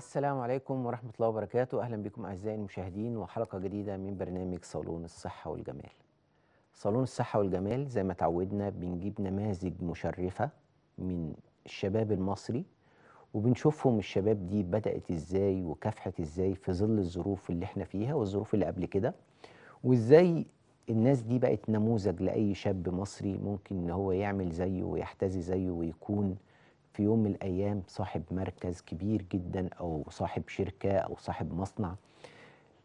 السلام عليكم ورحمة الله وبركاته أهلا بكم أعزائي المشاهدين وحلقة جديدة من برنامج صالون الصحة والجمال صالون الصحة والجمال زي ما تعودنا بنجيب نماذج مشرفة من الشباب المصري وبنشوفهم الشباب دي بدأت إزاي وكافحت إزاي في ظل الظروف اللي احنا فيها والظروف اللي قبل كده وإزاي الناس دي بقت نموذج لأي شاب مصري ممكن إن هو يعمل زيه ويحتذي زيه ويكون في يوم من الأيام صاحب مركز كبير جدا أو صاحب شركة أو صاحب مصنع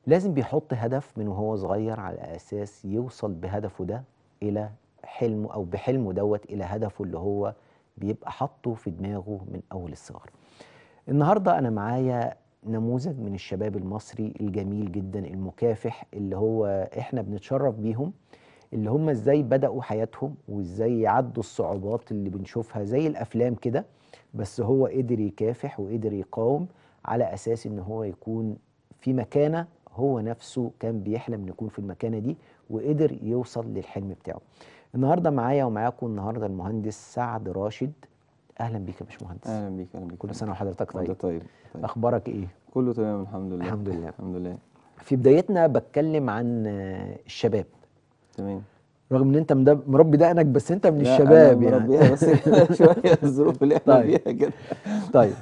لازم بيحط هدف من وهو صغير على أساس يوصل بهدفه ده إلى حلمه أو بحلمه دوت إلى هدفه اللي هو بيبقى حاطه في دماغه من أول الصغر النهاردة أنا معايا نموذج من الشباب المصري الجميل جدا المكافح اللي هو إحنا بنتشرف بيهم اللي هم ازاي بدأوا حياتهم وازاي يعدوا الصعوبات اللي بنشوفها زي الافلام كده بس هو قدر يكافح وقدر يقاوم على اساس ان هو يكون في مكانه هو نفسه كان بيحلم نكون في المكانه دي وقدر يوصل للحلم بتاعه. النهارده معايا ومعاكم النهارده المهندس سعد راشد اهلا بيك يا باشمهندس اهلا بيك اهلا بيك كل سنه وحضرتك طيب. طيب طيب اخبارك ايه؟ كله تمام الحمد لله الحمد لله الحمد لله في بدايتنا بتكلم عن الشباب تمام رغم ان انت مربي دقنك بس انت من الشباب أنا يعني مربيها بس شويه الظروف اللي احنا طيب. فيها كده طيب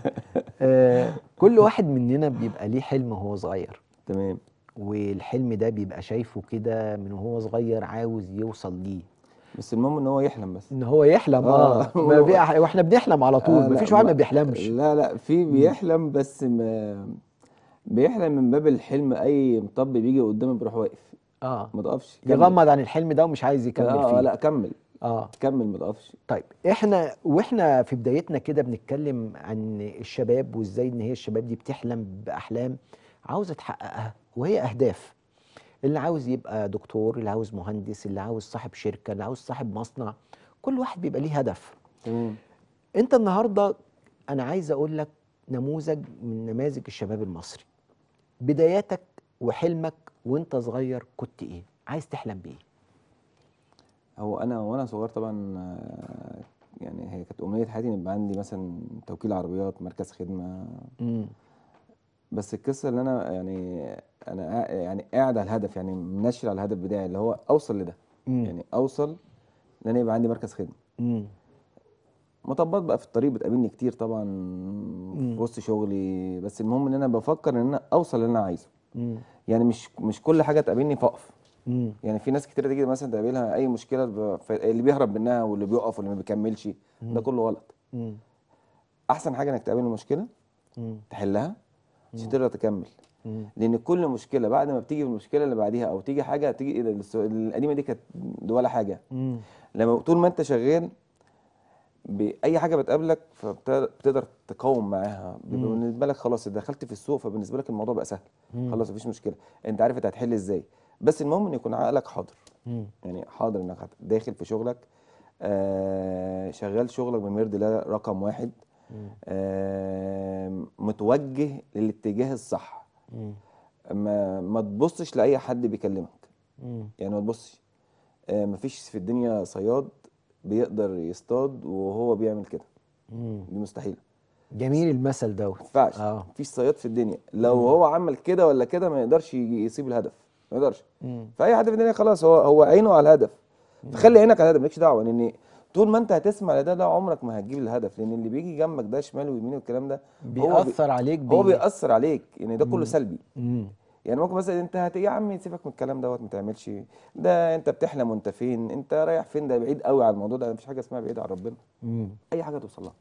آه كل واحد مننا بيبقى ليه حلم وهو صغير تمام والحلم ده بيبقى شايفه كده من وهو صغير عاوز يوصل ليه بس المهم ان هو يحلم بس ان هو يحلم اه, آه. ما بي... واحنا بنحلم على طول آه مفيش واحد ما بيحلمش لا لا في بيحلم بس ما بيحلم من باب الحلم اي مطب بيجي قدامه بيروح واقف اه ما تقفش يغمض عن الحلم ده ومش عايز يكمل آه فيه اه لا كمل اه كمل ما تقفش طيب احنا واحنا في بدايتنا كده بنتكلم عن الشباب وازاي ان هي الشباب دي بتحلم باحلام عاوزه تحققها وهي اهداف اللي عاوز يبقى دكتور اللي عاوز مهندس اللي عاوز صاحب شركه اللي عاوز صاحب مصنع كل واحد بيبقى ليه هدف مم. انت النهارده انا عايز اقول لك نموذج من نماذج الشباب المصري بداياتك وحلمك وانت صغير كنت ايه عايز تحلم بايه هو انا وانا صغير طبعا يعني هي كانت امنيه حياتي ان يبقى عندي مثلا توكيل عربيات مركز خدمه مم. بس القصه اللي انا يعني انا يعني قاعد على الهدف يعني منشر على الهدف بتاعي اللي هو اوصل لده مم. يعني اوصل ان انا يبقى عندي مركز خدمه مم. مطبات بقى في الطريق بتقابلني كتير طبعا في وسط شغلي بس المهم ان انا بفكر ان انا اوصل اللي انا عايزه مم. يعني مش مش كل حاجه تقابلني فاقف يعني في ناس كتير تيجي مثلا تقابلها اي مشكله اللي بيهرب منها واللي بيقف واللي ما بيكملش ده كله غلط احسن حاجه انك تقابل المشكله تحلها عشان تقدر تكمل لان كل مشكله بعد ما بتيجي المشكله اللي بعديها او تيجي حاجه تيجي إيه القديمه دي كانت ولا حاجه لما طول ما انت شغال باي حاجه بتقابلك فبتقدر تقاوم معاها بالنسبه لك خلاص دخلت في السوق فبالنسبه لك الموضوع بقى سهل مم. خلاص مفيش مشكله انت عارف انت هتحل ازاي بس المهم ان يكون عقلك حاضر مم. يعني حاضر انك داخل في شغلك آه شغال شغلك بمير ده رقم واحد آه متوجه للاتجاه الصح ما ما تبصش لاي حد بيكلمك مم. يعني ما تبصش آه مفيش في الدنيا صياد بيقدر يصطاد وهو بيعمل كده دي مستحيله جميل المثل دوت ما ينفعش آه. مفيش صياد في الدنيا لو مم. هو عمل كده ولا كده ما يقدرش يسيب الهدف ما يقدرش فاي حد في الدنيا خلاص هو هو عينه على الهدف فخلي عينك على الهدف مالكش دعوه لان طول ما انت هتسمع لده ده عمرك ما هتجيب الهدف لان اللي بيجي جنبك ده شمال ويمين والكلام ده بيأثر هو بي... عليك بي... هو بيأثر عليك يعني ده كله سلبي مم. يعني ممكن مثلا انت هت... يا عم سيبك من الكلام دوت ما تعملش ده انت بتحلم وانت فين انت رايح فين ده بعيد قوي عن الموضوع ده مفيش حاجه اسمها بعيد عن ربنا مم. اي حاجه توصل لها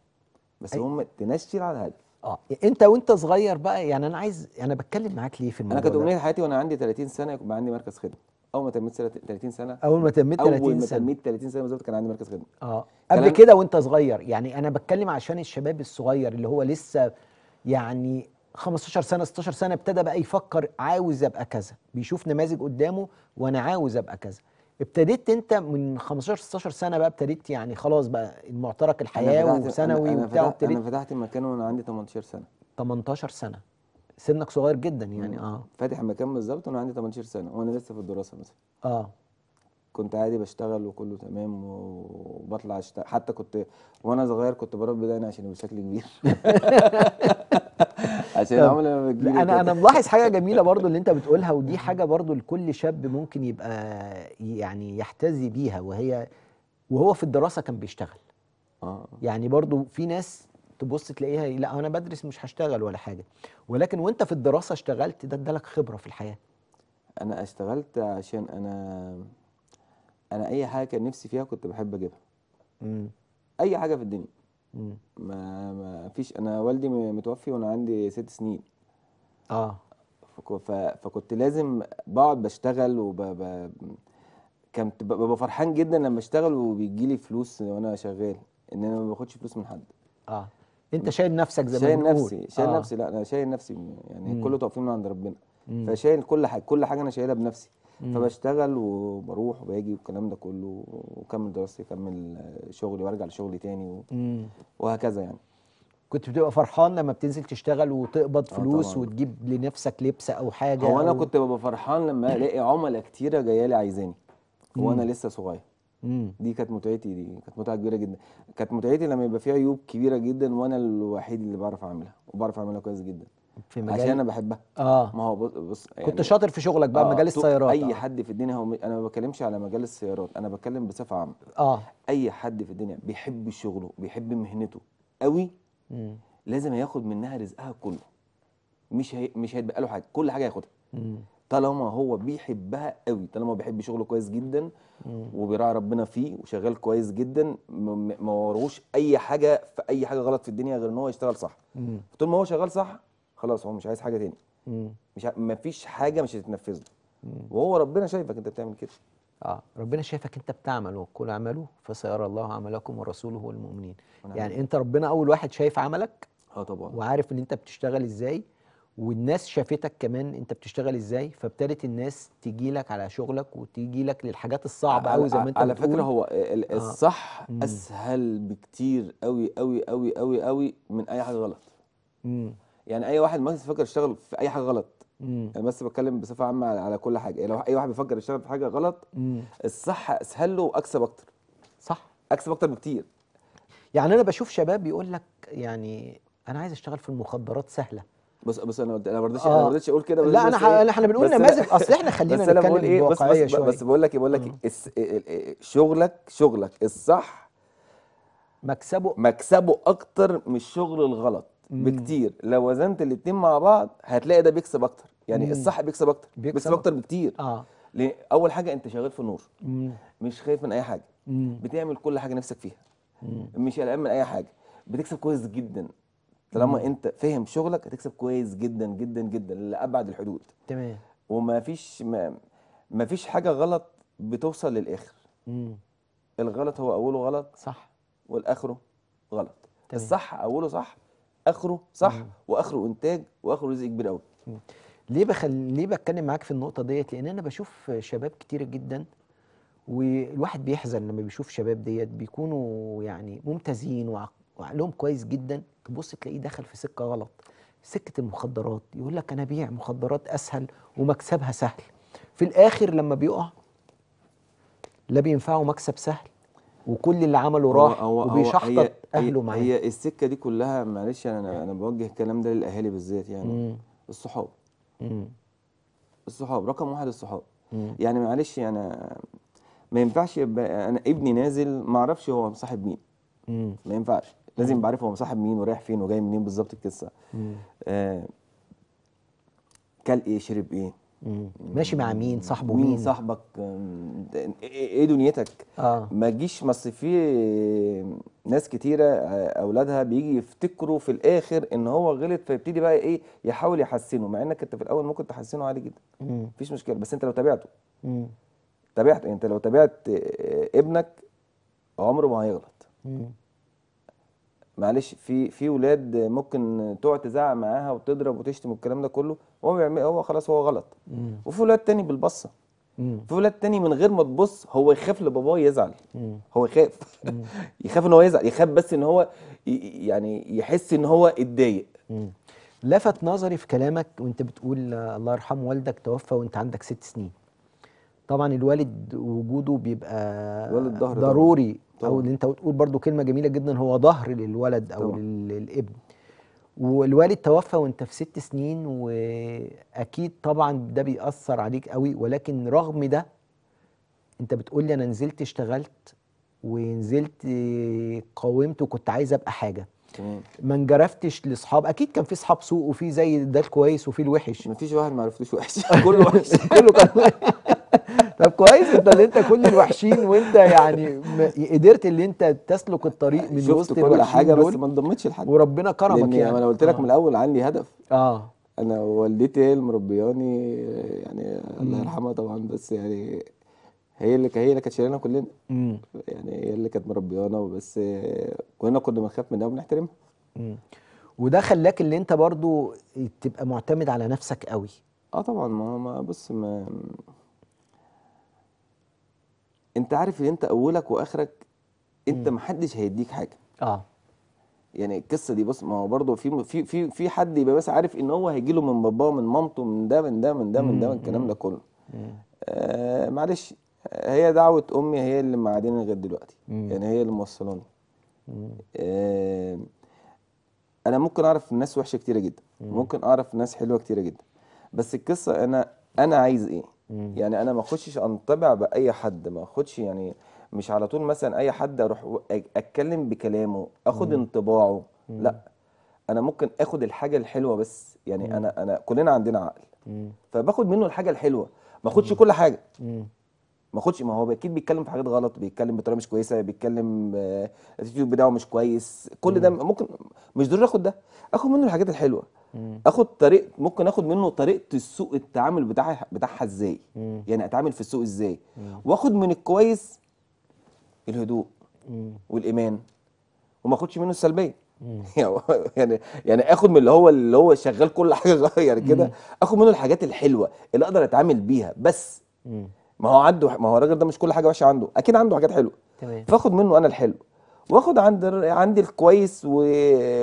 بس أي... هم تنشل على الهدف اه انت وانت صغير بقى يعني انا عايز انا بتكلم معاك ليه في الموضوع انا كانت امنيه حياتي وانا عندي 30 سنه يكون عندي مركز خدمه اول ما تميت 30 سنه اول ما تميت 30 سنه اول ما تميت 30 سنه بالظبط كان عندي مركز خدمه اه قبل كده وانت صغير يعني انا بتكلم عشان الشباب الصغير اللي هو لسه يعني 15 سنه 16 سنه ابتدى بقى يفكر عاوز ابقى كذا بيشوف نماذج قدامه وانا عاوز ابقى كذا ابتديت انت من 15 16 سنه بقى ابتديت يعني خلاص بقى المعترك الحياه وثانوي وبتاع ابتديت انا فتحت مكان وانا عندي 18 سنه 18 سنه سنك صغير جدا يعني مم. اه فاتح مكان بالظبط وانا عندي 18 سنه وانا لسه في الدراسه مثلا اه كنت عادي بشتغل وكله تمام وبطلع اشتغل حتى كنت وانا صغير كنت بربي دقني عشان يبقى شكلي كبير بس انا انا ملاحظ حاجه جميله برضو اللي انت بتقولها ودي حاجه برضو لكل شاب ممكن يبقى يعني يحتذي بيها وهي وهو في الدراسه كان بيشتغل آه. يعني برضو في ناس تبص تلاقيها لا انا بدرس مش هشتغل ولا حاجه ولكن وانت في الدراسه اشتغلت ده ادالك خبره في الحياه انا اشتغلت عشان انا انا اي حاجه كان نفسي فيها كنت بحب اجيبها امم اي حاجه في الدنيا ما ما فيش انا والدي متوفي وانا عندي ست سنين اه فكنت لازم بقعد بشتغل وب كنت ببقى فرحان جدا لما اشتغل وبيجي لي فلوس وانا شغال ان انا ما باخدش فلوس من حد اه انت شايل نفسك زي ما شايل نفسي شايل آه. نفسي لا انا شايل نفسي يعني مم. كله توفيق من عند ربنا مم. فشايل كل حاجه كل حاجه انا شايلها بنفسي فبشتغل وبروح وباجي والكلام ده كله واكمل دراستي كمل شغلي وارجع لشغلي تاني و... وهكذا يعني كنت بتبقى فرحان لما بتنزل تشتغل وتقبض آه، فلوس آه وتجيب لنفسك لبس او حاجه هو انا أو... كنت ببقى فرحان لما الاقي عملاء كتيره جايه لي عايزاني وانا لسه صغير مم. دي كانت متعتي دي كانت متعه كبيره جدا كانت متعتي لما يبقى في عيوب كبيره جدا وانا الوحيد اللي بعرف اعملها وبعرف اعملها كويس جدا في مجال عشان انا بحبها اه ما هو بص, بص يعني كنت شاطر في شغلك بقى آه مجال السيارات اي آه. حد في الدنيا هو انا ما بتكلمش على مجال السيارات انا بتكلم بصفه عامه اه اي حد في الدنيا بيحب شغله بيحب مهنته قوي م. لازم هياخد منها رزقها كله مش هي... مش هيتبقى له حاجه كل حاجه هياخدها طالما هو بيحبها قوي طالما بيحب شغله كويس جدا وبيراعي ربنا فيه وشغال كويس جدا ما وروش اي حاجه في اي حاجه غلط في الدنيا غير ان هو يشتغل صح طول ما هو شغال صح خلاص هو مش عايز حاجه تاني مم. مش ع... مفيش حاجه مش هتتنفذ له وهو ربنا شايفك انت بتعمل كده اه ربنا شايفك انت بتعمل وقل اعملوا فسيرى الله عملكم ورسوله والمؤمنين يعني انت ربنا اول واحد شايف عملك اه طبعا وعارف ان انت بتشتغل ازاي والناس شافتك كمان انت بتشتغل ازاي فابتدت الناس تيجي لك على شغلك وتيجي لك للحاجات الصعبه قوي زي ما انت على بتقول. فكره هو آه. الصح آه. اسهل بكتير قوي قوي قوي قوي قوي من اي حاجه غلط امم يعني اي واحد مهندس بيفكر يشتغل في اي حاجه غلط مم. انا يعني بس بتكلم بصفه عامه على, كل حاجه لو اي واحد بيفكر يشتغل في حاجه غلط مم. الصح اسهل له واكسب اكتر صح اكسب اكتر بكتير يعني انا بشوف شباب بيقول لك يعني انا عايز اشتغل في المخدرات سهله بص بص انا انا ما رضيتش انا آه. ما رضيتش اقول كده لا انا إيه؟ احنا بنقول نماذج اصل احنا خلينا بس نتكلم بقول إيه؟ بس بس, شوية. بس بقول لك إيه، بقول لك إيه، إيه، شغلك شغلك الصح مكسبه مكسبه اكتر من الشغل الغلط بكتير لو وزنت الاثنين مع بعض هتلاقي ده بيكسب اكتر يعني مم. الصح بيكسب اكتر بيكسب, بيكسب اكتر بكتير اه ليه؟ اول حاجه انت شغال في النور مم. مش خايف من اي حاجه مم. بتعمل كل حاجه نفسك فيها مم. مش قلقان من اي حاجه بتكسب كويس جدا طالما انت فاهم شغلك هتكسب كويس جدا جدا جدا لابعد الحدود تمام وما فيش ما, ما فيش حاجه غلط بتوصل للاخر مم. الغلط هو اوله غلط صح والاخره غلط تمام. الصح اوله صح اخره صح مم. واخره انتاج واخره رزق كبير قوي ليه بخل... ليه بتكلم معاك في النقطه ديت لان انا بشوف شباب كتير جدا والواحد بيحزن لما بيشوف شباب ديت بيكونوا يعني ممتازين وعقلهم كويس جدا تبص تلاقيه دخل في سكه غلط سكه المخدرات يقول لك انا بيع مخدرات اسهل ومكسبها سهل في الاخر لما بيقع لا بينفعه مكسب سهل وكل اللي عمله راح وبيشحطط اهله معاه هي السكه دي كلها معلش انا انا بوجه الكلام ده للاهالي بالذات يعني مم. الصحاب مم. الصحاب رقم واحد الصحاب مم. يعني معلش انا يعني ما ينفعش يبقى انا ابني نازل ما اعرفش هو مصاحب مين مم. ما ينفعش لازم بعرف هو مصاحب مين ورايح فين وجاي منين بالظبط القصه آه كل ايه شرب ايه ماشي مع مين صاحبه مين, مين صاحبك ايه دنيتك آه. ما تجيش بس في ناس كتيره آه، اولادها بيجي يفتكروا في الاخر ان هو غلط فيبتدي بقى ايه يحاول يحسنه مع انك انت في الاول ممكن تحسنه عادي جدا مفيش مشكله بس انت لو تابعته تابعته يعني انت لو تابعت آه، ابنك عمره ما هيغلط معلش في في ولاد ممكن تقعد تزعق معاها وتضرب وتشتم والكلام ده كله هو بيعمل هو خلاص هو غلط مم. وفي ولاد تاني بالبصه مم. في ولاد تاني من غير ما تبص هو يخاف لباباه يزعل مم. هو يخاف يخاف ان هو يزعل يخاف بس ان هو يعني يحس ان هو اتضايق لفت نظري في كلامك وانت بتقول الله يرحم والدك توفى وانت عندك ست سنين طبعا الوالد وجوده بيبقى الوالد ضهر ضروري طبعًا. او اللي انت بتقول برضو كلمه جميله جدا هو ظهر للولد او طبعًا. للابن والوالد توفى وانت في ست سنين واكيد طبعا ده بيأثر عليك قوي ولكن رغم ده انت بتقول لي انا نزلت اشتغلت ونزلت قاومت وكنت عايز ابقى حاجه تمام ما انجرفتش لاصحاب اكيد كان في اصحاب سوء وفي زي ده الكويس وفي الوحش مفيش واحد ما عرفتوش وحش كله وحش كله كان طب كويس انت اللي انت كل الوحشين وانت يعني قدرت اللي انت تسلك الطريق من وسط كل حاجه بس ما انضمتش لحد وربنا كرمك يعني انا قلت لك آه. من الاول عندي هدف اه انا والدتي هي المربياني يعني الله يرحمها طبعا بس يعني هي اللي هي اللي كانت شايلانا كلنا مم. يعني هي اللي كانت مربيانا وبس كلنا كنا بنخاف منها وبنحترمها وده خلاك اللي انت برضو تبقى معتمد على نفسك قوي اه طبعا ما بص ما انت عارف ان انت اولك واخرك انت ما حدش هيديك حاجه اه يعني القصه دي بص ما هو برضه في في في في حد يبقى بس عارف ان هو هيجي له من باباه من مامته من ده من ده من ده من ده من الكلام ده كله آه معلش هي دعوه امي هي اللي معادين لغايه دلوقتي يعني هي اللي موصلاني آه انا ممكن اعرف ناس وحشه كتيره جدا ممكن اعرف ناس حلوه كتيره جدا بس القصه انا انا عايز ايه يعني انا ما اخشش انطبع باي حد ما اخدش يعني مش على طول مثلا اي حد اروح اتكلم بكلامه اخد مم. انطباعه مم. لا انا ممكن اخد الحاجه الحلوه بس يعني مم. انا انا كلنا عندنا عقل مم. فباخد منه الحاجه الحلوه ما اخدش كل حاجه مم. ما خدش ما هو اكيد بيتكلم في حاجات غلط بيتكلم بطريقه مش كويسه بيتكلم الاتيتيود آه، بتاعه مش كويس كل ده ممكن مش ضروري اخد ده اخد منه الحاجات الحلوه اخد طريقه ممكن اخد منه طريقه السوق التعامل بتاعها بتاعها ازاي يعني اتعامل في السوق ازاي واخد من الكويس الهدوء والايمان وما اخدش منه السلبيه يعني،, يعني يعني اخد من اللي هو اللي هو شغال كل حاجه غير يعني كده اخد منه الحاجات الحلوه اللي اقدر اتعامل بيها بس ما هو عنده ما هو الراجل ده مش كل حاجه وحشه عنده اكيد عنده حاجات حلوه تمام فاخد منه انا الحلو واخد عند عندي الكويس و...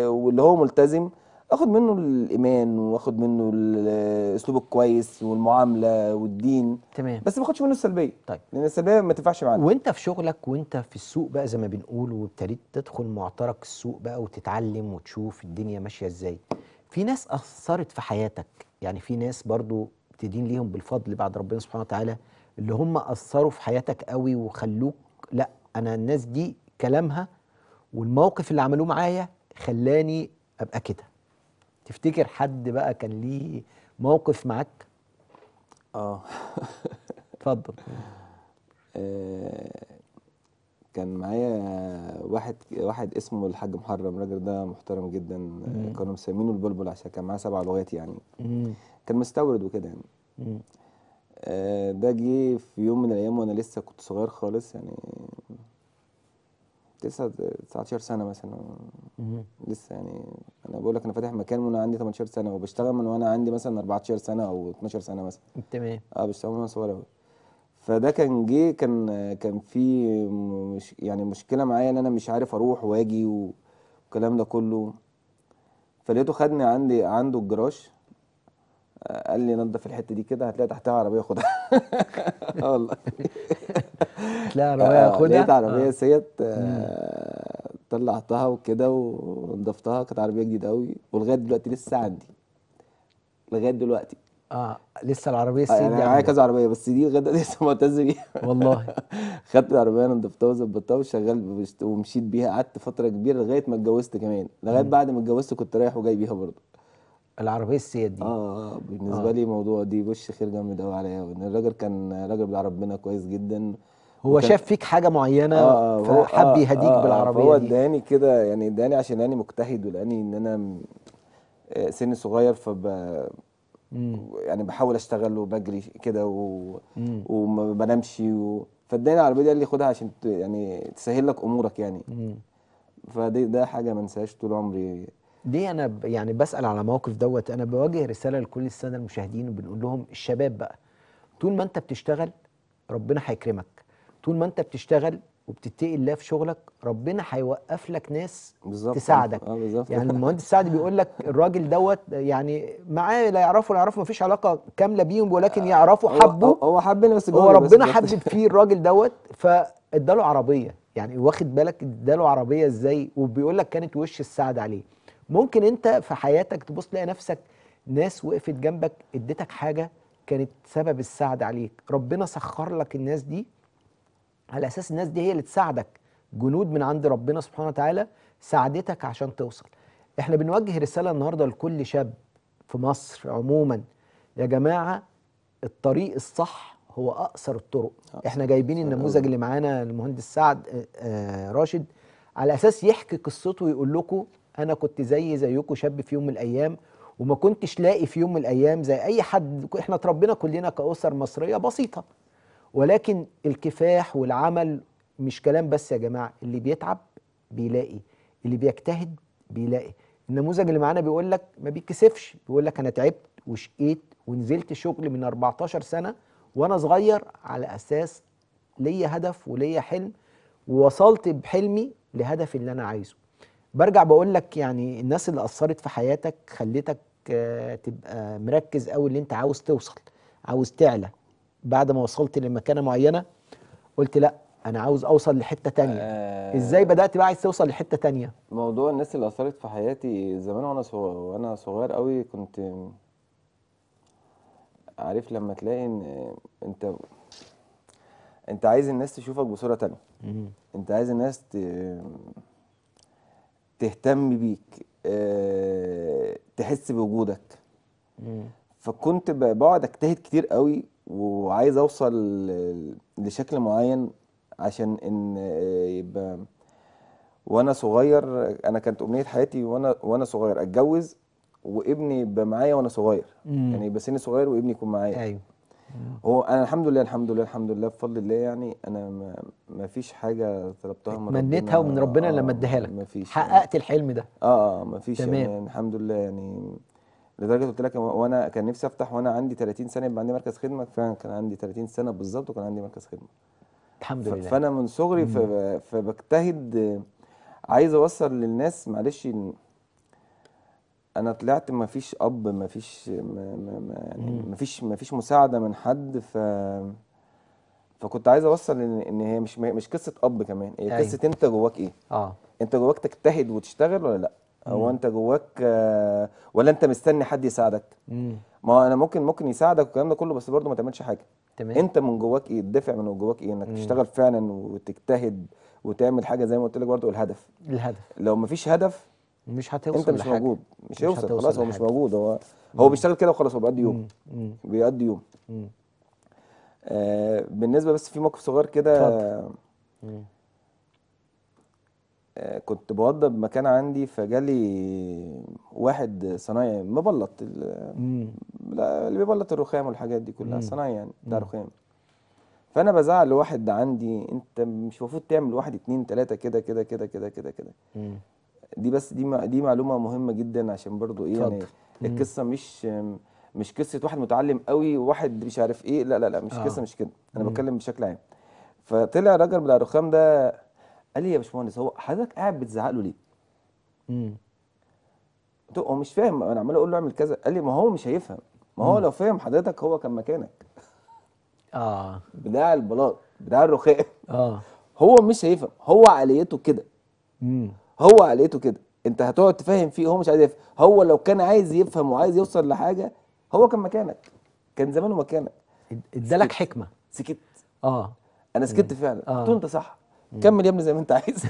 واللي هو ملتزم اخد منه الايمان واخد منه الاسلوب الكويس والمعامله والدين تمام بس ما اخدش منه السلبيه طيب لان السلبيه ما تنفعش معانا وانت في شغلك وانت في السوق بقى زي ما بنقول وابتديت تدخل معترك السوق بقى وتتعلم وتشوف الدنيا ماشيه ازاي في ناس اثرت في حياتك يعني في ناس برضو بتدين ليهم بالفضل بعد ربنا سبحانه وتعالى اللي هم اثروا في حياتك قوي وخلوك لا انا الناس دي كلامها والموقف اللي عملوه معايا خلاني ابقى كده تفتكر حد بقى كان ليه موقف معاك اه اتفضل آه، كان معايا واحد واحد اسمه الحاج محرم الراجل ده محترم جدا كانوا مسمينه البلبل عشان كان معاه سبع لغات يعني كان مستورد وكده يعني ده آه، جه في يوم من الايام وانا لسه كنت صغير خالص يعني تسعة 19 سنه مثلا لسه يعني انا بقول لك انا فاتح مكان وانا عندي 18 سنه وبشتغل من وانا عندي مثلا 14 سنه او 12 سنه مثلا تمام اه بشتغل من وانا صغير قوي فده كان جه كان كان في مش يعني مشكله معايا ان انا مش عارف اروح واجي والكلام ده كله فلقيته خدني عندي عنده الجراج آه، قال لي نضف الحته دي كده هتلاقي تحتها عربيه خدها آه، والله هتلاقي عربيه آه، خدها لقيت عربيه سيت طلعتها وكده ونضفتها كانت عربيه جديده قوي ولغايه دلوقتي لسه عندي لغايه دلوقتي اه لسه العربيه السيد يعني معايا كذا عربيه بس دي لغايه دلوقتي لسه معتز بيها والله خدت العربيه نضفتها وظبطتها وشغال ومشيت بيها قعدت فتره كبيره لغايه ما اتجوزت كمان لغايه بعد ما اتجوزت كنت رايح وجاي بيها برضه العربيه السياديه آه،, اه اه بالنسبه آه. لي موضوع دي وش خير جامد قوي عليا الراجل كان راجل بتاع ربنا كويس جدا هو وكان... شاف فيك حاجه معينه آه, آه، فحب آه، يهديك آه, آه بالعربيه هو اداني كده يعني اداني عشان انا مجتهد ولاني ان انا سن صغير فب يعني بحاول اشتغل وبجري كده و... وما بنامش و... فاداني العربيه دي قال لي خدها عشان ت... يعني تسهل لك امورك يعني مم. فدي ده حاجه ما انساهاش طول عمري ليه انا يعني بسال على موقف دوت انا بوجه رساله لكل الساده المشاهدين وبنقول لهم الشباب بقى طول ما انت بتشتغل ربنا هيكرمك طول ما انت بتشتغل وبتتقي الله في شغلك ربنا هيوقف لك ناس بالزبط. تساعدك آه، بالزبط. يعني المهندس سعد بيقول لك الراجل دوت يعني معاه لا يعرفه لا يعرفه ما فيش علاقه كامله بيهم ولكن آه، يعرفه حبه هو حبنا بس هو ربنا حبب فيه الراجل دوت فاداله عربيه يعني واخد بالك اداله عربيه ازاي وبيقول لك كانت وش السعد عليه ممكن انت في حياتك تبص تلاقي نفسك ناس وقفت جنبك اديتك حاجه كانت سبب السعد عليك ربنا سخر لك الناس دي على اساس الناس دي هي اللي تساعدك جنود من عند ربنا سبحانه وتعالى ساعدتك عشان توصل احنا بنوجه رساله النهارده لكل شاب في مصر عموما يا جماعه الطريق الصح هو اقصر الطرق احنا جايبين النموذج اللي معانا المهندس سعد آه، آه، راشد على اساس يحكي قصته ويقول لكم انا كنت زي زيكم شاب في يوم من الايام وما كنتش لاقي في يوم من الايام زي اي حد احنا اتربينا كلنا كاسر مصريه بسيطه ولكن الكفاح والعمل مش كلام بس يا جماعه اللي بيتعب بيلاقي اللي بيجتهد بيلاقي النموذج اللي معانا بيقول لك ما بيتكسفش بيقول لك انا تعبت وشقيت ونزلت شغل من 14 سنه وانا صغير على اساس ليا هدف وليا حلم ووصلت بحلمي لهدفي اللي انا عايزه برجع بقول لك يعني الناس اللي اثرت في حياتك خلتك آه، تبقى مركز قوي اللي انت عاوز توصل عاوز تعلى بعد ما وصلت لمكانه معينه قلت لا انا عاوز اوصل لحته تانية آه ازاي بدات بقى عايز توصل لحته تانية موضوع الناس اللي اثرت في حياتي زمان وانا صغير وانا صغير قوي كنت عارف لما تلاقي ان انت انت عايز الناس تشوفك بصوره تانية انت عايز الناس ت... تهتم بيك أه تحس بوجودك فكنت بقعد اجتهد كتير قوي وعايز اوصل لشكل معين عشان ان آه، يبقى وانا صغير انا كانت امنيه حياتي وانا وانا صغير اتجوز وابني يبقى معايا وانا صغير مم. يعني يبقى سني صغير وابني يكون معايا ايوه هو انا الحمد لله الحمد لله الحمد لله بفضل الله يعني انا ما, ما فيش حاجه طلبتها من منيتها ومن ربنا آه لما اديها لك مفيش يعني. حققت يعني. الحلم ده اه اه ما فيش يعني. تمام. يعني الحمد لله يعني لدرجه قلت لك وانا كان نفسي افتح وانا عندي 30 سنه يبقى عندي مركز خدمه فعلا كان عندي 30 سنه بالظبط وكان عندي مركز خدمه الحمد لله فانا من صغري فبجتهد عايز اوصل للناس معلش انا طلعت ما فيش اب ما فيش ما ما يعني ما فيش ما فيش مساعده من حد ف فكنت عايز اوصل ان, إن هي مش مش قصه اب كمان هي أيوة. قصه انت جواك ايه اه انت جواك تجتهد وتشتغل ولا لا هو انت جواك ولا انت مستني حد يساعدك مم. ما انا ممكن ممكن يساعدك والكلام ده كله بس برضه ما تعملش حاجه تمام انت من جواك ايه الدافع من جواك ايه انك مم. تشتغل فعلا وتجتهد وتعمل حاجه زي ما قلت لك برضه الهدف الهدف لو مفيش هدف مش هتوصل انت مش لحاجة. موجود مش, هيوصل خلاص هو مش موجود هو مم. هو بيشتغل كده وخلاص هو بيقضي يوم بيقضي يوم آه بالنسبه بس في موقف صغير كده آه كنت بوضب مكان عندي فجالي واحد صنايعي مبلط لا اللي بيبلط الرخام والحاجات دي كلها صنايعي يعني بتاع رخام فانا بزعل لواحد عندي انت مش المفروض تعمل واحد اتنين تلاته كده كده كده كده كده كده دي بس دي دي معلومه مهمه جدا عشان برضو ايه يعني القصه مش مش قصه واحد متعلم قوي وواحد مش عارف ايه لا لا لا مش آه. قصه مش كده انا بتكلم بشكل عام فطلع الراجل بتاع الرخام ده قال لي يا باشمهندس هو حضرتك قاعد بتزعق له ليه؟ امم هو مش فاهم انا عمال اقول له اعمل كذا قال لي ما هو مش هيفهم ما هو مم. لو فاهم حضرتك هو كان مكانك اه بتاع البلاط بتاع الرخام اه هو مش هيفهم هو عقليته كده امم هو عقليته كده انت هتقعد تفهم فيه هو مش عايز يفهم هو لو كان عايز يفهم وعايز يوصل لحاجه هو كان مكانك كان زمانه مكانك ادالك حكمه سكت اه انا سكت يعني. فعلا آه. انت صح كمل يا ابني زي ما انت عايز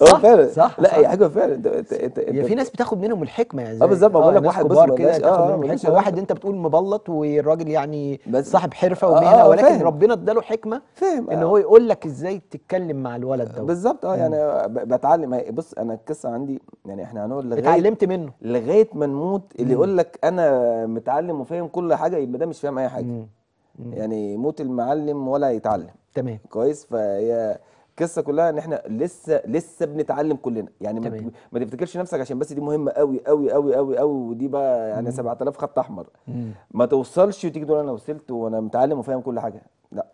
صح فعلا صح لا هي حاجه فعلا انت انت انت في ناس بتاخد منهم الحكمه يعني اه بالظبط بقول آه، لك واحد بص كده اه منهم الحكمه واحد انت بتقول مبلط والراجل يعني صاحب حرفه آه، ومهنه آه، ولكن ربنا اداله حكمه فاهم ان هو يقول لك ازاي تتكلم مع الولد ده بالظبط اه يعني بتعلم بص انا القصه عندي يعني احنا هنقول لغايه اتعلمت منه لغايه ما نموت اللي يقول لك انا متعلم وفاهم كل حاجه يبقى ده مش فاهم اي حاجه يعني موت المعلم ولا يتعلم تمام كويس فهي القصه كلها ان احنا لسه لسه بنتعلم كلنا يعني ما, ما تفتكرش نفسك عشان بس دي مهمه قوي قوي قوي قوي قوي ودي بقى يعني 7000 خط احمر مم. ما توصلش وتيجي تقول انا وصلت وانا متعلم وفاهم كل حاجه لا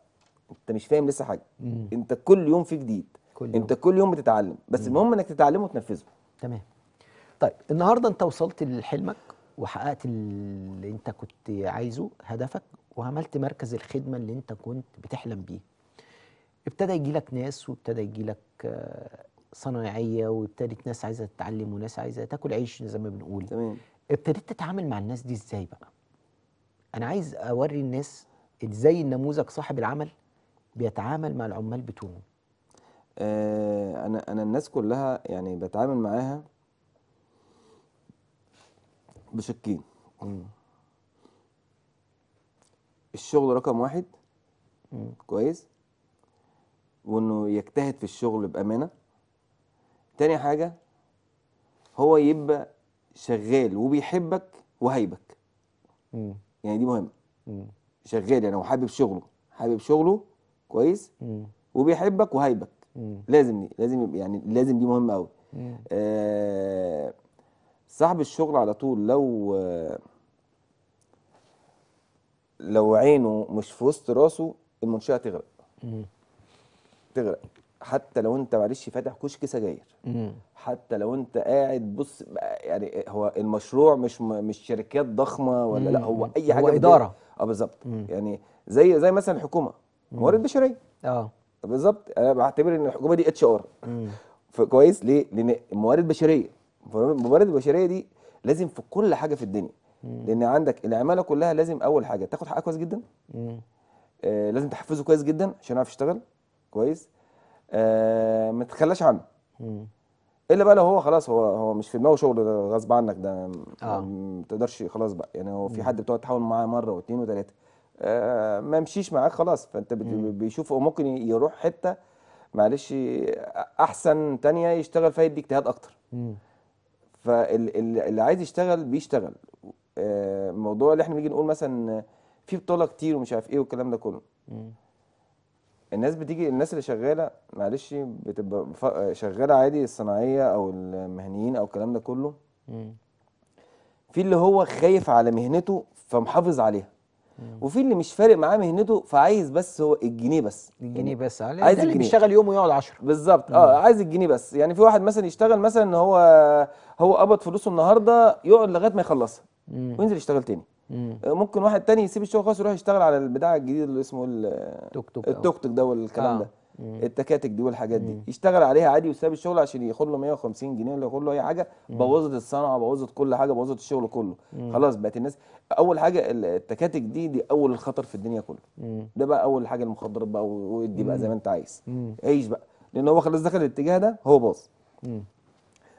انت مش فاهم لسه حاجه مم. انت كل يوم في جديد كل يوم. انت كل يوم بتتعلم بس مم. المهم انك تتعلمه وتنفذه تمام طيب النهارده انت وصلت لحلمك وحققت اللي انت كنت عايزه هدفك وعملت مركز الخدمه اللي انت كنت بتحلم بيه ابتدى يجي لك ناس وابتدى يجي لك آه، صنايعيه وابتدت ناس عايزه تتعلم وناس عايزه تاكل عيش زي ما بنقول تمام ابتديت تتعامل مع الناس دي ازاي بقى؟ انا عايز اوري الناس ازاي النموذج صاحب العمل بيتعامل مع العمال بتوعه. آه انا انا الناس كلها يعني بتعامل معاها بشقين. الشغل رقم واحد مم. كويس وانه يجتهد في الشغل بامانه تاني حاجه هو يبقى شغال وبيحبك وهيبك م. يعني دي مهمه م. شغال يعني هو حابب شغله حابب شغله كويس م. وبيحبك وهيبك لازم دي لازم يعني لازم دي مهمه قوي آه صاحب الشغل على طول لو آه لو عينه مش في وسط راسه المنشاه تغرق تغرق حتى لو انت معلش فاتح كشك سجاير حتى لو انت قاعد بص يعني هو المشروع مش مش شركات ضخمه ولا لا هو اي حاجه هو اداره اه بالظبط يعني زي زي مثلا الحكومه موارد بشريه اه بالظبط انا بعتبر ان الحكومه دي اتش ار كويس ليه؟ لان موارد بشريه الموارد البشريه دي لازم في كل حاجه في الدنيا مم. لان عندك العماله كلها لازم اول حاجه تاخد حقها كويس جدا آه لازم تحفزه كويس جدا عشان يعرف يشتغل كويس آه ما تتخلاش عنه الا بقى لو هو خلاص هو هو مش في دماغه شغل غصب عنك ده آه. ما تقدرش خلاص بقى يعني هو في حد بتقعد تحاول معاه مره واثنين وثلاثه آه، ما مشيش معاك خلاص فانت بيشوف هو ممكن يروح حته معلش احسن تانية يشتغل فيها يدي اجتهاد اكتر فاللي عايز يشتغل بيشتغل الموضوع آه، اللي احنا بنيجي نقول مثلا في بطوله كتير ومش عارف ايه والكلام ده كله الناس بتيجي الناس اللي شغاله معلش بتبقى شغاله عادي الصناعيه او المهنيين او الكلام ده كله في اللي هو خايف على مهنته فمحافظ عليها وفي اللي مش فارق معاه مهنته فعايز بس هو الجنيه بس الجنيه يعني بس عايز اللي الجنيه. بيشتغل يوم ويقعد 10 بالظبط اه عايز الجنيه بس يعني في واحد مثلا يشتغل مثلا ان هو هو قبض فلوسه النهارده يقعد لغايه ما يخلصها وينزل يشتغل تاني مم. آه، ممكن واحد تاني يسيب الشغل خالص يروح يشتغل على البتاع الجديد اللي اسمه التوك توك التوك توك ده والكلام آه. ده التكاتك دي والحاجات دي مم. يشتغل عليها عادي وساب الشغل عشان ياخد له 150 جنيه ولا ياخد له اي حاجه بوظت الصنعه بوظت كل حاجه بوظت الشغل كله مم. خلاص بقت الناس اول حاجه التكاتك دي دي اول الخطر في الدنيا كله مم. ده بقى اول حاجه المخدرات بقى وادي بقى زي ما انت عايز عيش بقى لان هو خلاص دخل الاتجاه ده هو باظ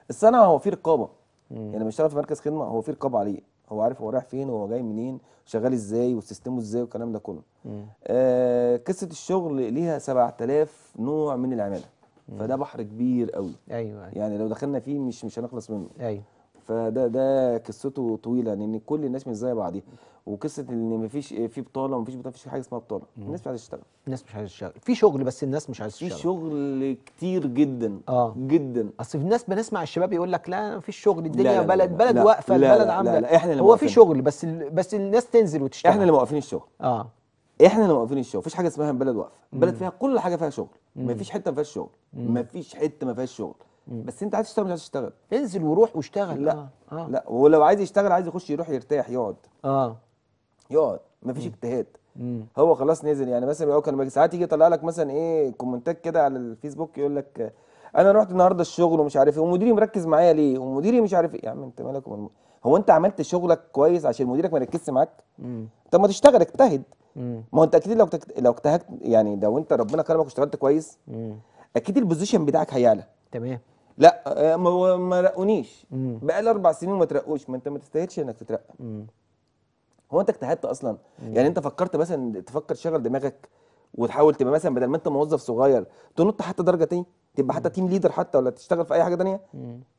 الصنعه هو في رقابه يعني لما يشتغل في مركز خدمه هو في رقابه عليه هو عارف هو رايح فين وهو جاي منين شغال ازاي وسيستمه ازاي والكلام ده كله آه قصه الشغل ليها 7000 نوع من العماله مم. فده بحر كبير قوي أيوة, ايوه يعني لو دخلنا فيه مش مش هنخلص منه ايوه فده ده قصته طويله لان كل الناس مش زي بعضيها وقصه ان مفيش في بطاله ومفيش بطاله مفيش حاجه اسمها بطاله الناس مش عايزه تشتغل الناس مش عايزه تشتغل في شغل بس الناس مش عايزه تشتغل في شغل كتير جدا اه جدا اصل في الناس بنسمع الشباب يقول لك لا مفيش شغل الدنيا لا لا بلد بلد واقفه البلد عامله لا لا احنا اللي هو في شغل بس ال... بس الناس تنزل وتشتغل احنا اللي موقفين الشغل اه احنا اللي موقفين الشغل مفيش حاجه اسمها بلد واقفه بلد فيها كل حاجه فيها شغل مفيش حته ما فيهاش شغل مفيش حته ما فيهاش شغل بس انت عايز تشتغل مش عايز تشتغل انزل وروح واشتغل لا آه. لا ولو عايز يشتغل عايز يخش يروح يرتاح يقعد اه يقعد مفيش اجتهاد هو خلاص نزل يعني مثلا هو كان ساعات يجي يطلع لك مثلا ايه كومنتات كده على الفيسبوك يقول لك انا رحت النهارده الشغل ومش عارف ايه ومديري مركز معايا ليه ومديري مش عارف ايه يا عم انت مالك ومال هو انت عملت شغلك كويس عشان مديرك ما ركزش معاك طب ما تشتغل اجتهد ما هو انت اكيد لو تكت... لو اجتهدت يعني لو انت ربنا كرمك واشتغلت كويس اكيد البوزيشن بتاعك هيعلى تمام لا آه، ما ما رقونيش بقى لي اربع سنين وما ترقوش ما انت ما تستاهلش انك تترقى هو انت اجتهدت اصلا مم. يعني انت فكرت مثلا تفكر تشغل دماغك وتحاول تبقى مثلا بدل ما انت موظف صغير تنط حتى درجه تاني تبقى حتى تيم ليدر حتى ولا تشتغل في اي حاجه تانية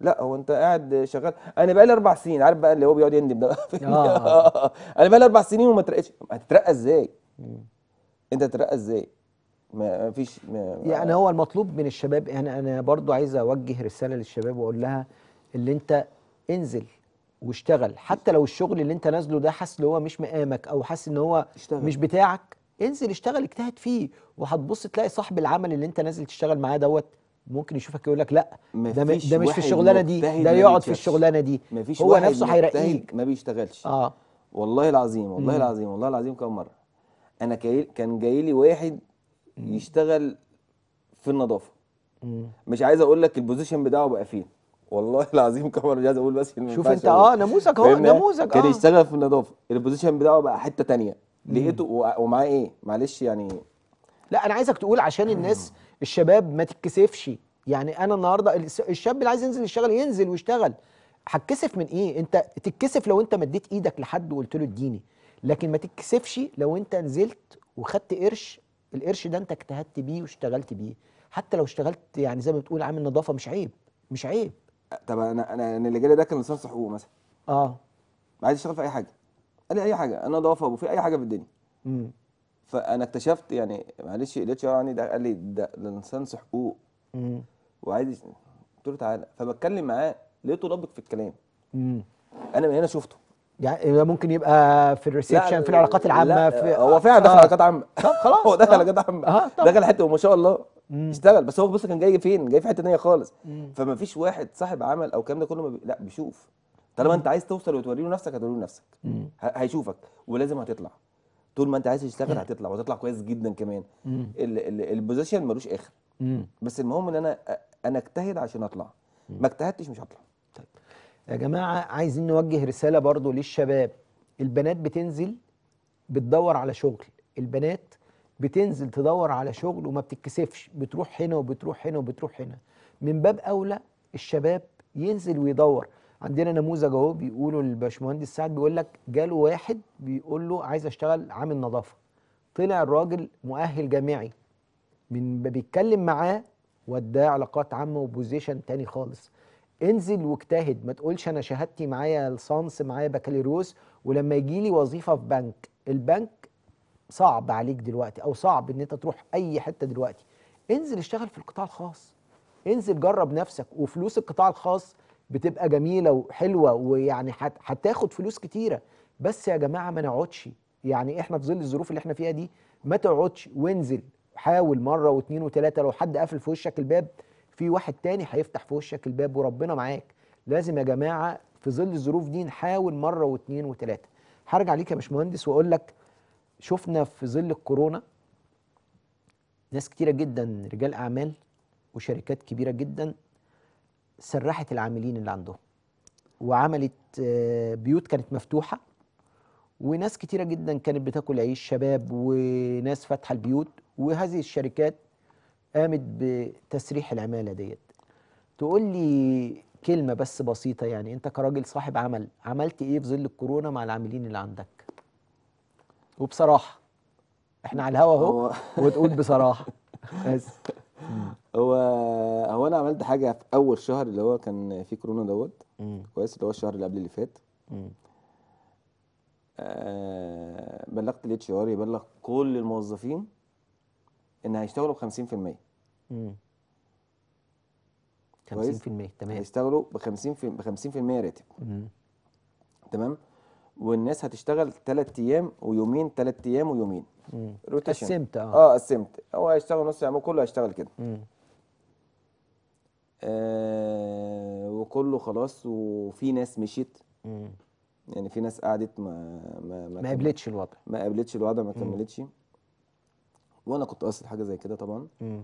لا هو انت قاعد شغال انا بقى لي اربع سنين عارف بقى اللي هو بيقعد يندم ده آه. انا بقى لي اربع سنين وما ترقش هتترقى ازاي انت هتترقى ازاي ما فيش ما يعني هو المطلوب من الشباب يعني انا برضو عايز اوجه رساله للشباب واقول لها اللي انت انزل واشتغل حتى لو الشغل اللي انت نازله ده حاسس ان هو مش مقامك او حاسس ان هو اشتغل. مش بتاعك انزل اشتغل اجتهد فيه وهتبص تلاقي صاحب العمل اللي انت نازل تشتغل معاه دوت ممكن يشوفك يقول لك لا ده, ده مش في الشغلانه دي ده يقعد في الشغلانه دي هو نفسه هيرقيك ما بيشتغلش اه والله العظيم والله العظيم والله العظيم كم مره انا كان جاي لي واحد يشتغل في النظافه مش عايز اقول لك البوزيشن بتاعه بقى فين والله العظيم كمان مش عايز اقول بس شوف انت اه ناموسك اهو ناموسك اه كان يشتغل في النظافه البوزيشن بتاعه بقى حته تانية لقيته ومعاه ايه معلش يعني لا انا عايزك تقول عشان الناس الشباب ما تتكسفش يعني انا النهارده الشاب اللي عايز ينزل يشتغل ينزل ويشتغل هتكسف من ايه انت تتكسف لو انت مديت ايدك لحد وقلت له اديني لكن ما تتكسفش لو انت نزلت وخدت قرش القرش ده انت اجتهدت بيه واشتغلت بيه حتى لو اشتغلت يعني زي ما بتقول عامل نظافه مش عيب مش عيب طب انا انا يعني اللي جالي ده كان لصالح حقوق مثلا اه عايز اشتغل في اي حاجه قال لي اي حاجه انا نظافه وفي اي حاجه في الدنيا امم فانا اكتشفت يعني معلش الاتش ار يعني ده قال لي ده الانسان حقوق امم وعايز قلت له تعالى فبتكلم معاه لقيته رابط في الكلام امم انا من هنا شفته يعني ممكن يبقى في الريسبشن في العلاقات العامه في آه، هو فعلا دخل آه. علاقات عامه خلاص هو دخل علاقات عامه آه. دخل حته وما شاء الله اشتغل بس هو بص كان جاي فين جاي في حته ثانيه خالص فما فيش واحد صاحب عمل او الكلام ده كله بي... لا بيشوف طالما انت عايز توصل وتوري له نفسك هتوري له نفسك هيشوفك ولازم هتطلع طول ما انت عايز تشتغل هتطلع وهتطلع كويس جدا كمان البوزيشن ملوش اخر بس المهم ان انا انا اجتهد عشان اطلع ما اجتهدتش مش هطلع يا جماعة عايزين نوجه رسالة برضو للشباب البنات بتنزل بتدور على شغل البنات بتنزل تدور على شغل وما بتتكسفش بتروح هنا وبتروح هنا وبتروح هنا من باب أولى الشباب ينزل ويدور عندنا نموذج اهو بيقولوا للباشمهندس سعد بيقول لك جاله واحد بيقول له عايز اشتغل عامل نظافه طلع الراجل مؤهل جامعي من بيتكلم معاه وداه علاقات عامه وبوزيشن تاني خالص انزل واجتهد ما تقولش انا شهادتي معايا لسانس معايا بكالوريوس ولما يجي لي وظيفه في بنك البنك صعب عليك دلوقتي او صعب ان انت تروح اي حته دلوقتي انزل اشتغل في القطاع الخاص انزل جرب نفسك وفلوس القطاع الخاص بتبقى جميله وحلوه ويعني هتاخد فلوس كتيره بس يا جماعه ما نقعدش يعني احنا في ظل الظروف اللي احنا فيها دي ما تقعدش وانزل حاول مره واثنين وثلاثه لو حد قافل في وشك الباب في واحد تاني هيفتح في وشك الباب وربنا معاك لازم يا جماعه في ظل الظروف دي نحاول مره واثنين وثلاثه هرجع ليك يا باشمهندس واقول لك شفنا في ظل الكورونا ناس كتيره جدا رجال اعمال وشركات كبيره جدا سرحت العاملين اللي عندهم وعملت آه، بيوت كانت مفتوحه وناس كتيره جدا كانت بتاكل عيش شباب وناس فاتحه البيوت وهذه الشركات قامت بتسريح العماله ديت تقول لي كلمه بس بسيطه يعني انت كراجل صاحب عمل عملت ايه في ظل الكورونا مع العاملين اللي عندك وبصراحه احنا على الهوا اهو وتقول بصراحه بس هو هو انا عملت حاجه في اول شهر اللي هو كان فيه كورونا دوت كويس اللي هو الشهر اللي قبل اللي فات آه بلغت الاتش ار يبلغ كل الموظفين ان هيشتغلوا ب 50% امم 50% تمام هيشتغلوا ب 50 ب 50% راتب تمام والناس هتشتغل ثلاث ايام ويومين ثلاث ايام ويومين روتيشن قسمت اه اه قسمت هو هيشتغل نص يوم كله هيشتغل كده آه وكله خلاص وفي ناس مشيت مم. يعني في ناس قعدت ما ما ما, ما قابلتش الوضع ما قابلتش الوضع ما كملتش وانا كنت قاصد حاجه زي كده طبعا مم.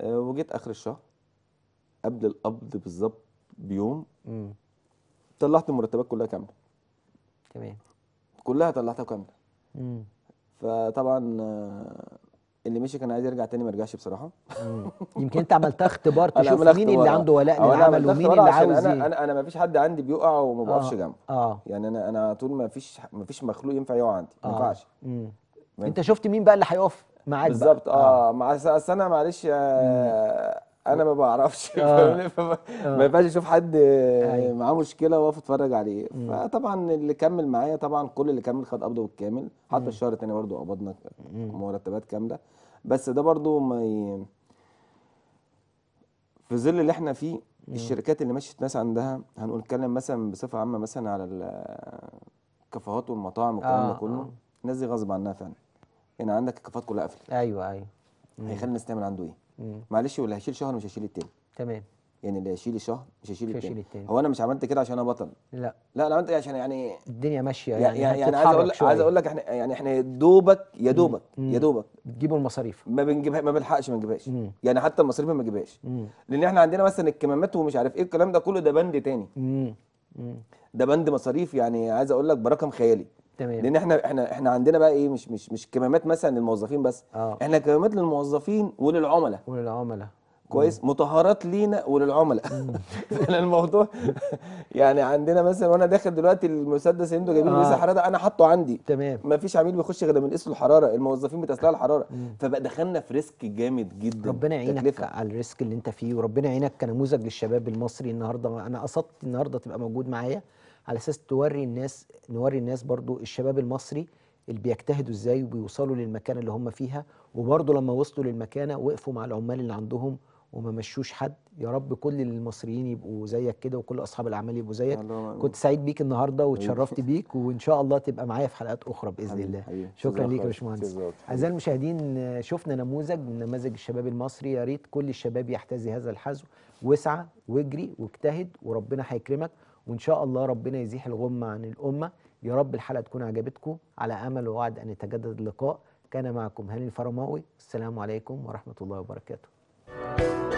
آه وجيت اخر الشهر قبل القبض بالظبط بيوم مم. طلعت المرتبات كلها كامله تمام كلها طلعتها كامله فطبعا آه، اللي مشي كان عايز يرجع تاني ما رجعش بصراحه يمكن انت عملتها اختبار تشوف مين اللي عنده ولاء للعمل ومين اللي عاوز انا انا انا ما فيش حد عندي بيقع وما بقفش آه. جنبه آه. يعني انا انا على طول ما فيش ما فيش مخلوق ينفع يقع عندي آه. ما ينفعش انت شفت مين بقى اللي هيقف معاك بالظبط اه, آه. مع اصل انا معلش آه انا ما بعرفش آه. آه. ما ينفعش اشوف حد آه. أيوه. معاه مشكله واقف اتفرج عليه مم. فطبعا اللي كمل معايا طبعا كل اللي كمل خد قبضه بالكامل حتى الشهر الثاني برضه قبضنا مرتبات كامله بس ده برضه ما ي... في ظل اللي احنا فيه الشركات اللي مشيت ناس عندها هنقول نتكلم مثلا بصفه عامه مثلا على الكافيهات والمطاعم والكلام ده آه. كله آه. الناس دي غصب عنها فعلا هنا عندك الكفات كلها قفلت ايوه ايوه هيخلي الناس تعمل عنده ايه مم. معلش واللي هيشيل شهر مش هيشيل التاني تمام يعني اللي هيشيل الشهر مش هيشيل التاني. التاني هو انا مش عملت كده عشان انا بطل لا لا عملت انت عشان يعني الدنيا ماشيه يعني يعني, يعني عايز اقول لك عايز اقول لك احنا يعني احنا يا دوبك يا دوبك يا دوبك بتجيبوا المصاريف ما بنجيبها ما بنلحقش ما نجيبهاش يعني حتى المصاريف ما نجيبهاش لان احنا عندنا مثلا الكمامات ومش عارف ايه الكلام ده كله ده بند تاني مم. مم. ده بند مصاريف يعني عايز اقول لك برقم خيالي تمام لان احنا احنا احنا عندنا بقى ايه مش مش مش كمامات مثلا للموظفين بس آه. احنا كمامات للموظفين وللعملاء وللعملاء كويس مم. مطهرات لينا وللعملاء انا الموضوع يعني عندنا مثلا وانا داخل دلوقتي المسدس اللي انتوا جايبينه آه. بيقيس انا حاطه عندي تمام مفيش عميل بيخش غير من قيس الحراره الموظفين بتسلع الحراره فبقى دخلنا في ريسك جامد جدا ربنا يعينك تكلفة. على الريسك اللي انت فيه وربنا يعينك كنموذج للشباب المصري النهارده انا قصدت النهارده تبقى موجود معايا على اساس توري الناس نوري الناس برضو الشباب المصري اللي بيجتهدوا ازاي وبيوصلوا للمكانه اللي هم فيها وبرضه لما وصلوا للمكانه وقفوا مع العمال اللي عندهم وما مشوش حد يا رب كل المصريين يبقوا زيك كده وكل اصحاب الاعمال يبقوا زيك كنت سعيد بيك النهارده واتشرفت بيك وان شاء الله تبقى معايا في حلقات اخرى باذن الله شكرا ليك يا باشمهندس اعزائي المشاهدين شفنا نموذج من نماذج الشباب المصري يا ريت كل الشباب يحتذي هذا الحذو واسعى واجري واجتهد وربنا هيكرمك وان شاء الله ربنا يزيح الغمه عن الامه يا رب الحلقه تكون عجبتكم على امل ووعد ان يتجدد اللقاء كان معكم هاني الفرماوي السلام عليكم ورحمه الله وبركاته